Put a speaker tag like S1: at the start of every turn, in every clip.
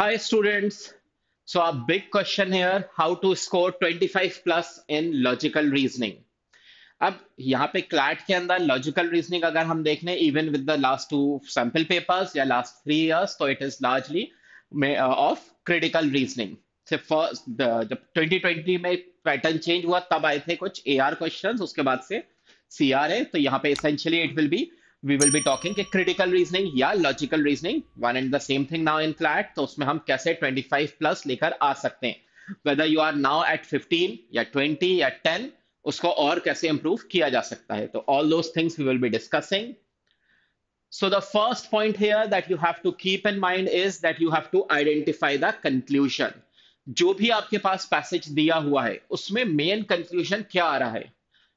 S1: Hi students. So our big question here, how to score 25 plus in logical reasoning. अब यहाँ पे CLAT के अंदर लॉजिकल रीजनिंग अगर हम देख लें even with the last two sample papers या लास्ट थ्री इयर्स तो it is largely of critical reasoning first जब 2020 में पैटर्न uh, चेंज हुआ तब आए थे कुछ ए आर क्वेश्चन उसके बाद से सी आर है तो यहाँ पे essentially it will be we will be talking कि क्रिटिकल रीजनिंग या logical reasoning one and the same thing now in flat तो उसमें हम कैसे 25 प्लस लेकर आ सकते हैं whether you are now at 15 या 20 या 10 उसको और कैसे इंप्रूव किया जा सकता है तो all those things we will be discussing So the first point here that you have to keep in mind is that you have to identify the conclusion. जो भी आपके पास पैसेज दिया हुआ है उसमें मेन कंक्लूजन क्या आ रहा है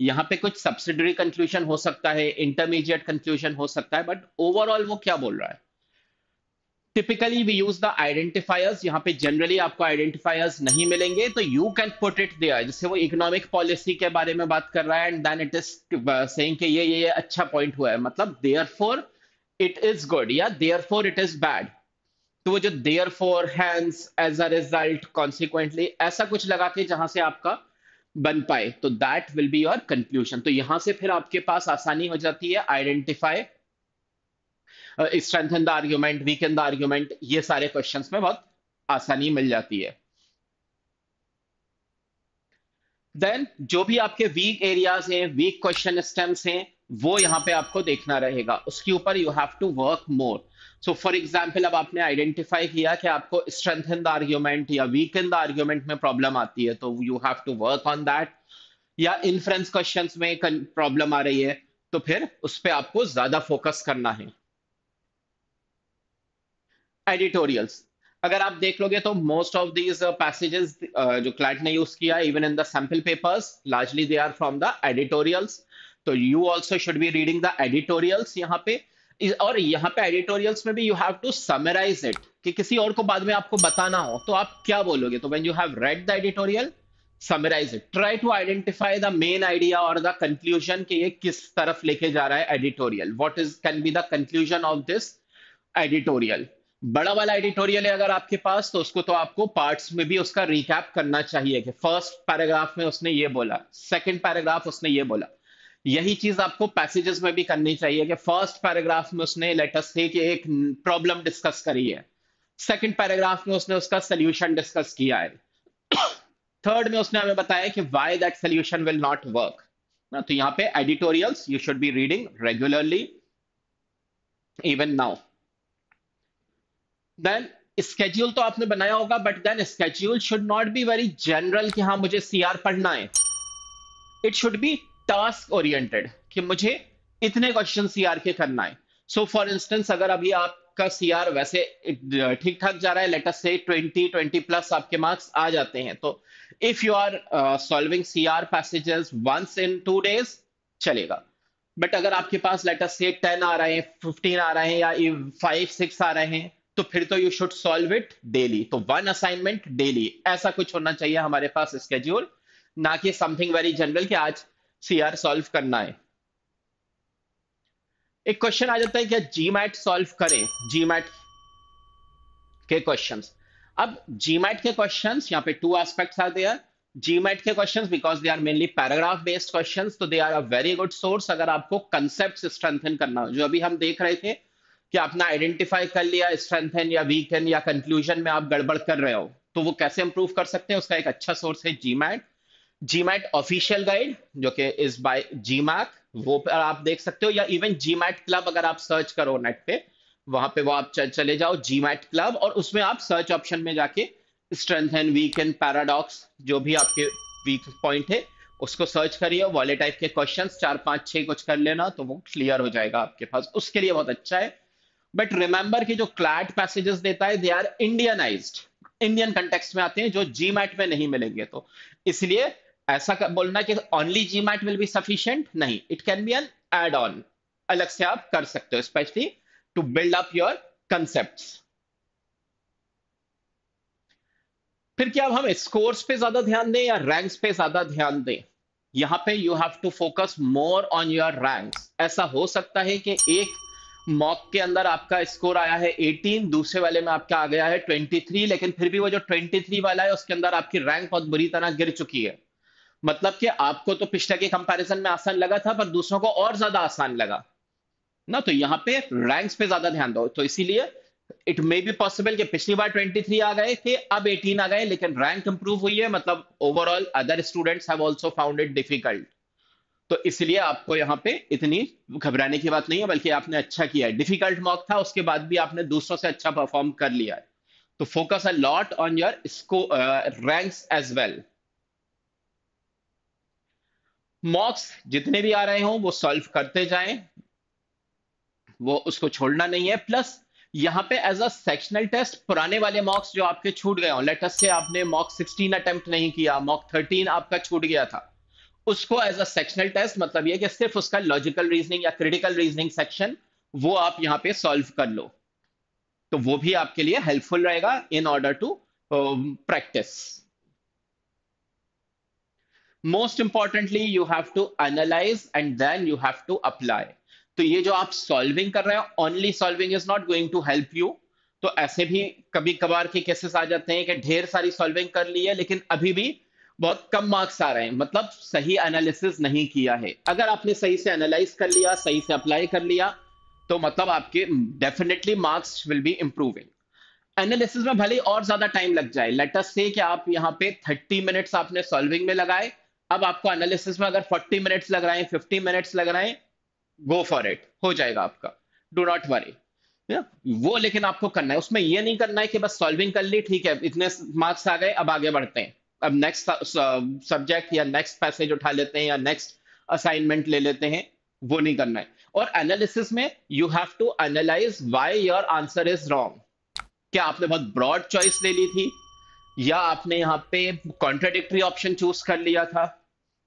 S1: यहाँ पे कुछ सब्सिडरी कंक्लूजन हो सकता है इंटरमीडिएट कंक्लूजन हो सकता है बट ओवरऑल वो क्या बोल रहा है typically we use the identifiers यहाँ पे जनरली आपको आइडेंटिफायर्स नहीं मिलेंगे तो you can put it there जैसे वो इकोनॉमिक पॉलिसी के बारे में बात कर रहा है and then it is saying कि ये ये अच्छा पॉइंट हुआ है मतलब therefore it is good या therefore it is bad तो वो जो therefore hence as a result consequently ऐसा कुछ लगा के जहां से आपका बन पाए तो that will be your conclusion तो यहां से फिर आपके पास आसानी हो जाती है identify strengthen the argument weaken the argument ये सारे क्वेश्चन में बहुत आसानी मिल जाती है देन जो भी आपके वीक एरियाज हैं वीक क्वेश्चन स्टेम्स हैं वो यहां पे आपको देखना रहेगा उसके ऊपर you have to work more so for example अब आपने आइडेंटिफाई किया कि आपको स्ट्रेंथ इन द आर्ग्यूमेंट या वीक इन द आर्ग्यूमेंट में प्रॉब्लम आती है तो you have to work on that या इन्फ्रेंस क्वेश्चन में प्रॉब्लम आ रही है तो फिर उस पर आपको ज्यादा फोकस करना है एडिटोरियल्स अगर आप देख लोगे तो मोस्ट ऑफ दीज पैसेजेस जो क्लाइंट ने यूज किया even in the papers largely they are from the editorials so you also should be reading the editorials यहाँ पे और यहाँ पे एडिटोरियल्स में भी you have to summarise it कि किसी और को बाद में आपको बताना हो तो आप क्या बोलोगे तो when you have read the editorial summarise it try to identify the main idea और द कंक्लूजन कि ये किस तरफ लेके जा रहा है editorial what is can be the conclusion of this editorial बड़ा वाला एडिटोरियल है अगर आपके पास तो उसको तो आपको पार्ट्स में भी उसका रिकैप करना चाहिए कि फर्स्ट पैराग्राफ में उसने ये बोला सेकंड पैराग्राफ उसने ये बोला यही चीज आपको पैसेजेस में भी करनी चाहिए कि फर्स्ट पैराग्राफ में उसने लेटस से कि एक प्रॉब्लम डिस्कस करी है सेकंड पैराग्राफ में उसने उसका सोल्यूशन डिस्कस किया है थर्ड में उसने हमें बताया कि why that solution will not work ना तो यहाँ पे editorials you should be reading regularly even now then schedule तो आपने बनाया होगा but then schedule should not be very general कि हाँ मुझे सीआर पढ़ना है it should be task oriented कि मुझे इतने क्वेश्चन सीआर के करना है सो फॉर इंस्टेंस अगर अभी आपका सीआर वैसे ठीक ठाक जा रहा है लेटस से 20 20 प्लस आपके मार्क्स आ जाते हैं तो if you are solving CR passages once in two days चलेगा बट अगर आपके पास लेटस से 10 आ रहे हैं 15 आ रहे हैं या फाइव सिक्स आ रहे हैं तो फिर तो you should solve it daily तो वन असाइनमेंट डेली ऐसा कुछ होना चाहिए हमारे पास स्केड्यूल ना कि समथिंग वेरी जनरल कि आज सी आर सॉल्व करना है एक क्वेश्चन आ जाता है क्या जी मैट सॉल्व करें जी मैट के क्वेश्चन अब जी मैट के क्वेश्चन यहां पे two aspects are there GMAT के question because they are mainly paragraph based question तो they are a very good source अगर आपको कंसेप्ट स्ट्रेंथन करना हो जो अभी हम देख रहे थे कि आपने आइडेंटिफाई कर लिया स्ट्रेंथन या वीकन या कंक्लूजन में आप गड़बड़ कर रहे हो तो वो कैसे इंप्रूव कर सकते हैं उसका एक अच्छा सोर्स है GMAT GMAT official guide जो कि इज बाय जीमैक वो पर आप देख सकते हो या इवन जीमैट क्लब अगर आप सर्च करो नेट पे वहां पे वो आप चले जाओ जीमैट क्लब और उसमें आप सर्च ऑप्शन में जाके strength and weak and paradox जो भी आपके वीक पॉइंट है उसको सर्च करिए वाले टाइप के क्वेश्चन चार पांच छह कुछ कर लेना तो वो क्लियर हो जाएगा आपके पास उसके लिए बहुत अच्छा है बट रिमेंबर की जो क्लैट पैसेजेस देता है they are Indianise Indian context में आते हैं जो जी मैट में नहीं मिलेंगे तो इसलिए ऐसा कर, बोलना कि only GMAT will be sufficient नहीं it can be an add on अलग से आप कर सकते हो specially to build up your concept फिर क्या हम स्कोर्स पे ज्यादा ध्यान दें या रैंक्स पे ज्यादा ध्यान दें यहां पे you have to focus more on your ranks ऐसा हो सकता है कि एक मॉक के अंदर आपका स्कोर आया है 18 दूसरे वाले में आपका आ गया है 23 लेकिन फिर भी वो जो 23 वाला है उसके अंदर आपकी रैंक बहुत बुरी तरह गिर चुकी है मतलब कि आपको तो पिछले के कंपैरिजन में आसान लगा था पर दूसरों को और ज्यादा आसान लगा ना तो यहाँ पे रैंक्स पे ज्यादा ध्यान दो तो इसीलिए इट मे बी पॉसिबल कि पिछली बार 23 आ गए थे अब 18 आ गए लेकिन रैंक इंप्रूव हुई है मतलब overall other students have also found it difficult तो इसलिए आपको यहाँ पे इतनी घबराने की बात नहीं है बल्कि आपने अच्छा किया है डिफिकल्ट मॉक था उसके बाद भी आपने दूसरों से अच्छा परफॉर्म कर लिया है तो focus a lot on your ranks as well mocks जितने भी आ रहे हो वो सॉल्व करते जाए वो उसको छोड़ना नहीं है प्लस यहाँ पे एज अ सेक्शनल टेस्ट पुराने वाले मॉक्स जो आपके छूट गए हों लेटस से आपने मॉक 16 अटेम्प्ट नहीं किया मॉक 13 आपका छूट गया था उसको एज अ सेक्शनल टेस्ट मतलब ये कि सिर्फ उसका लॉजिकल रीजनिंग या क्रिटिकल रीजनिंग सेक्शन वो आप यहाँ पे सॉल्व कर लो तो वो भी आपके लिए हेल्पफुल रहेगा in order to practise most importantly you have to analyse and then you have to apply तो ये जो आप सॉल्विंग कर रहे हो only solving is not going to help you तो ऐसे भी कभी कभार के केसेस आ जाते हैं कि ढेर सारी सॉल्विंग कर ली है लेकिन अभी भी बहुत कम मार्क्स आ रहे हैं मतलब सही एनालिसिस नहीं किया है अगर आपने सही से एनालाइज कर लिया सही से अप्लाई कर लिया तो मतलब आपके definitely marks will be improving analysis में भले और ज्यादा टाइम लग जाए लेटस से कि आप यहाँ पे 30 मिनट्स आपने सॉल्विंग में लगाए अब आपको एनालिसिस में अगर 40 मिनट्स लग रहे हैं 50 मिनट्स लग रहे हैं गो फॉर इट हो जाएगा आपका डो नॉट वरी वो लेकिन आपको करना है उसमें ये नहीं करना है कि बस सॉल्विंग कर ली ठीक है इतने मार्क्स आ गए अब आगे बढ़ते हैं अब नेक्स्ट सब्जेक्ट uh, या नेक्स्ट पैसेज उठा लेते हैं या नेक्स्ट असाइनमेंट ले लेते हैं वो नहीं करना है और एनालिसिस में you have to analyse why your answer is wrong क्या आपने बहुत ब्रॉड चॉइस ले ली थी या आपने यहाँ पे कॉन्ट्राडिक्टरी ऑप्शन चूज कर लिया था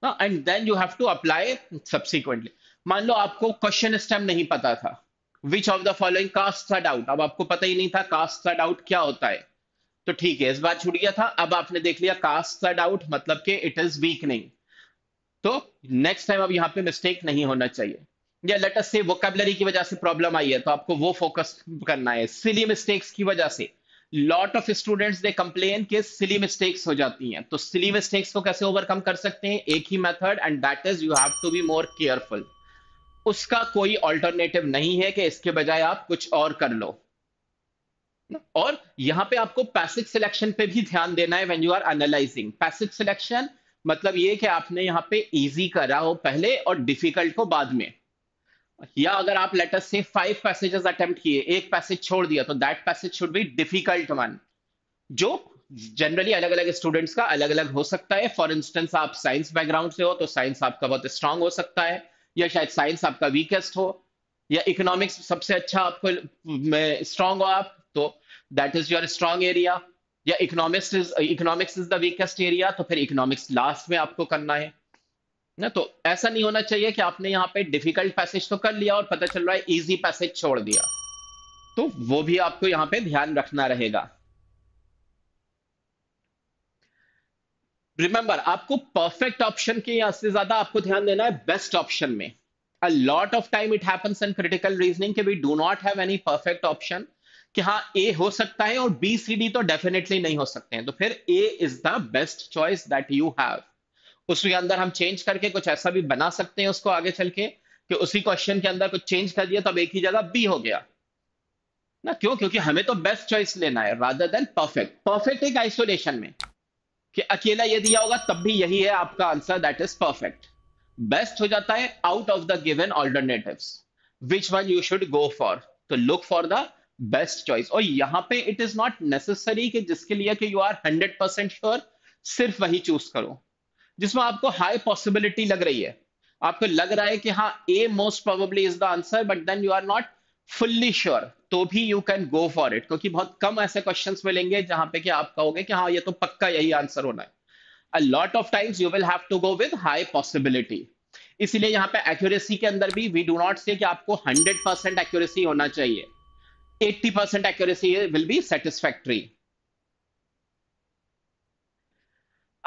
S1: and then you have to apply subsequently मान लो आपको क्वेश्चन स्टेम नहीं पता था which of the following cast का डाउट अब आपको पता ही नहीं था कास्ट का डाउट क्या होता है तो ठीक है इस बार छुट गया था अब आपने देख लिया कास्ट का डाउट मतलब के इट इज वीकनिंग तो नेक्स्ट टाइम अब यहाँ पे मिस्टेक नहीं होना चाहिए या लेट अस से वोकेबलरी की वजह से प्रॉब्लम आई है तो आपको वो फोकस करना है सिली मिस्टेक्स की वजह से lot of students they complain के सिली मिस्टेक्स हो जाती हैं तो सिली मिस्टेक्स को कैसे ओवरकम कर सकते हैं एक ही method and that is you have to be more careful उसका कोई ऑल्टरनेटिव नहीं है कि इसके बजाय आप कुछ और कर लो और यहां पे आपको पैसिव सिलेक्शन पे भी ध्यान देना है when you are analysing passage selection मतलब ये कि आपने यहां पे इजी करा हो पहले और डिफिकल्ट को बाद में या अगर आप लेटर से फाइव पैसेजेस अटेम्प्ट किए एक पैसेज छोड़ दिया तो that passage should be difficult one जो जनरली अलग अलग स्टूडेंट्स का अलग अलग हो सकता है फॉर इंस्टेंस आप साइंस बैकग्राउंड से हो तो साइंस आपका बहुत स्ट्रांग हो सकता है या शायद साइंस आपका वीकेस्ट हो या इकोनॉमिक्स सबसे अच्छा आपको स्ट्रांग हो आप तो that is your strong area या economics is economics is the weakest area तो फिर इकोनॉमिक्स लास्ट में आपको करना है ना तो ऐसा नहीं होना चाहिए कि आपने यहां पे डिफिकल्ट पैसेज तो कर लिया और पता चल रहा है इजी पैसेज छोड़ दिया तो वो भी आपको यहां पे ध्यान रखना रहेगा रिमेंबर आपको परफेक्ट ऑप्शन के यहां से ज्यादा आपको ध्यान देना है बेस्ट ऑप्शन में a lot of time it happens in critical reasoning के we do not have any perfect option कि हाँ ए हो सकता है और बी सी डी तो डेफिनेटली नहीं हो सकते हैं तो फिर A is the best choice that you have उसके अंदर हम चेंज करके कुछ ऐसा भी बना सकते हैं उसको आगे चल के कि उसी क्वेश्चन के अंदर कुछ चेंज कर दिया तो अब एक ही जगह बी हो गया ना क्यों क्योंकि हमें तो बेस्ट चॉइस लेना है राधर देन परफेक्ट परफेक्ट एक आइसोलेशन में कि अकेला ये दिया होगा तब भी यही है आपका answer that is perfect best हो जाता है out of the given alternative which one you should go for तो look for the best choice और यहां पे इट इज नॉट नेसेसरी कि जिसके लिए कि you are hundred percent sure सिर्फ वही चूज करो जिसमें आपको हाई पॉसिबिलिटी लग रही है आपको लग रहा है कि हाँ A most probably is the answer but then you are not fully sure तो भी you can go for it क्योंकि बहुत कम ऐसे क्वेश्चन मिलेंगे जहां पे कि आप कहोगे कि हाँ ये तो पक्का यही आंसर होना है a lot of times you will have to go with high possibility इसलिए यहाँ पे एक्यूरेसी के अंदर भी वी डू नॉट से कि आपको 100 परसेंट एक्यूरेसी होना चाहिए 80 percent accuracy will be satisfactory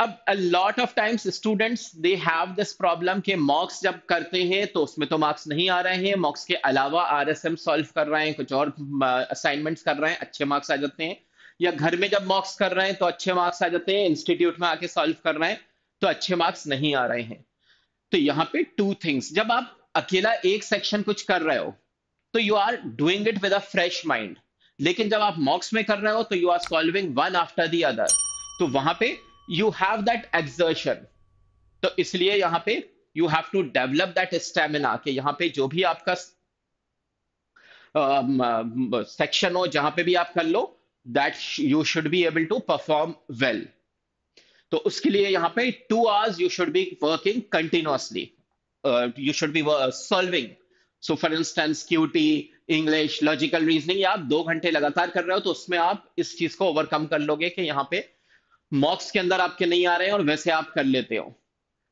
S1: अब a lot of times students they have this problem के मॉक्स जब करते हैं तो उसमें तो मार्क्स नहीं आ रहे हैं मॉक्स के अलावा आर एस एम सॉल्व कर रहे हैं कुछ और असाइनमेंट्स कर रहे हैं अच्छे मार्क्स आ जाते हैं या घर में जब मॉक्स कर रहे हैं तो अच्छे मार्क्स आ जाते हैं इंस्टीट्यूट में आके सॉल्व कर रहे हैं तो अच्छे मार्क्स नहीं आ रहे हैं तो यहाँ पे टू थिंग्स जब आप अकेला एक सेक्शन कुछ कर रहे हो तो you are doing it with a fresh mind लेकिन जब आप मॉक्स में कर रहे हो तो you are solving one after the other तो वहां पे यू हैव दैट एक्सर्शन तो इसलिए यहां पे you have to develop that stamina कि यहां पे जो भी आपका सेक्शन um, uh, हो जहां पे भी आप कर लो that you should be able to perform well तो उसके लिए यहां पे two hours you should be working continuously you should be solving so for instance QT English logical reasoning आप दो घंटे लगातार कर रहे हो तो उसमें आप इस चीज को ओवरकम कर लोगे कि यहां पे मॉक्स के अंदर आपके नहीं आ रहे हैं और वैसे आप कर लेते हो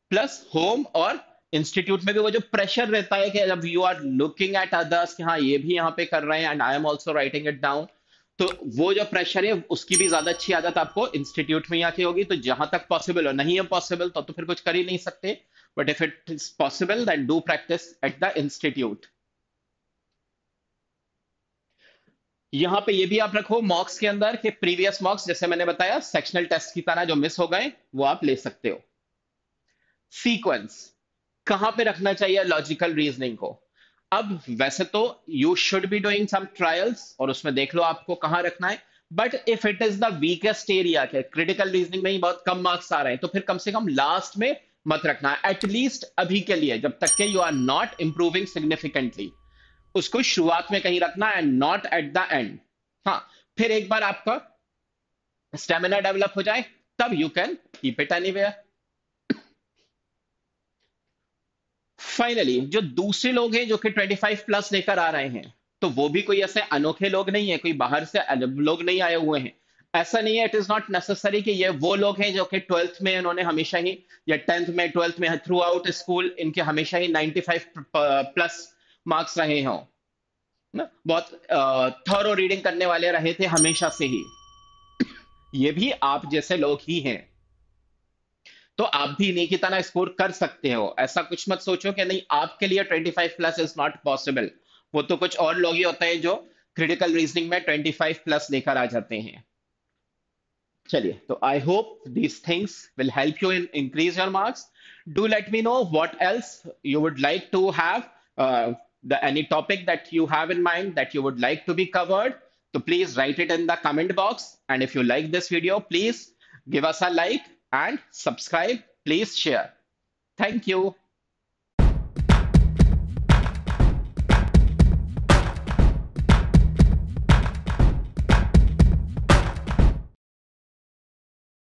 S1: प्लस होम और इंस्टीट्यूट में भी वो जो प्रेशर रहता है कि जब you are looking at others कि हाँ ये भी यहाँ पे कर रहे हैं and I am also writing it down तो वो जो प्रेशर है उसकी भी ज्यादा अच्छी आदत आपको इंस्टीट्यूट में आके होगी तो जहां तक पॉसिबल हो नहीं है पॉसिबल तो, तो फिर कुछ कर ही नहीं सकते but if it is possible than do practice at the institute यहां पे ये भी आप रखो मॉक्स के अंदर कि प्रीवियस मॉक्स जैसे मैंने बताया सेक्शनल टेस्ट की तरह जो मिस हो गए वो आप ले सकते हो सीक्वेंस कहां पे रखना चाहिए लॉजिकल रीजनिंग को अब वैसे तो you should be doing some trials और उसमें देख लो आपको कहां रखना है but if it is the weakest area के क्रिटिकल रीजनिंग में ही बहुत कम मार्क्स आ रहे हैं तो फिर कम से कम लास्ट में मत रखना है एटलीस्ट अभी के लिए जब तक के you are not improving significantly उसको शुरुआत में कहीं रखना and not at the end हाँ फिर एक बार आपका स्टेमिना डेवलप हो जाए तब you can keep it anywhere finally जो दूसरे लोग हैं जो कि 25 प्लस लेकर आ रहे हैं तो वो भी कोई ऐसे अनोखे लोग नहीं है कोई बाहर से लोग नहीं आए हुए हैं ऐसा नहीं है इट इज नॉट नेसेसरी कि ये वो लोग हैं जो कि ट्वेल्थ में उन्होंने हमेशा ही या टेंथ में ट्वेल्थ में थ्रू आउट स्कूल इनके हमेशा ही 95 प्लस मार्क्स रहे हो ना बहुत थरो रीडिंग करने वाले रहे थे हमेशा से ही ये भी आप जैसे लोग ही हैं तो आप भी नहीं कितना तरह स्कोर कर सकते हो ऐसा कुछ मत सोचो कि नहीं आपके लिए 25 प्लस इज नॉट पॉसिबल वो तो कुछ और लोग ही होते हैं जो क्रिटिकल रीजनिंग में 25 प्लस लेकर आ जाते हैं चलिए तो I hope these things will help you in increase your marks do let me know what else you would like to have the any topic that you have in mind that you would like to be covered so please write it in the comment box and if you like this video please give us a like and subscribe please share thank you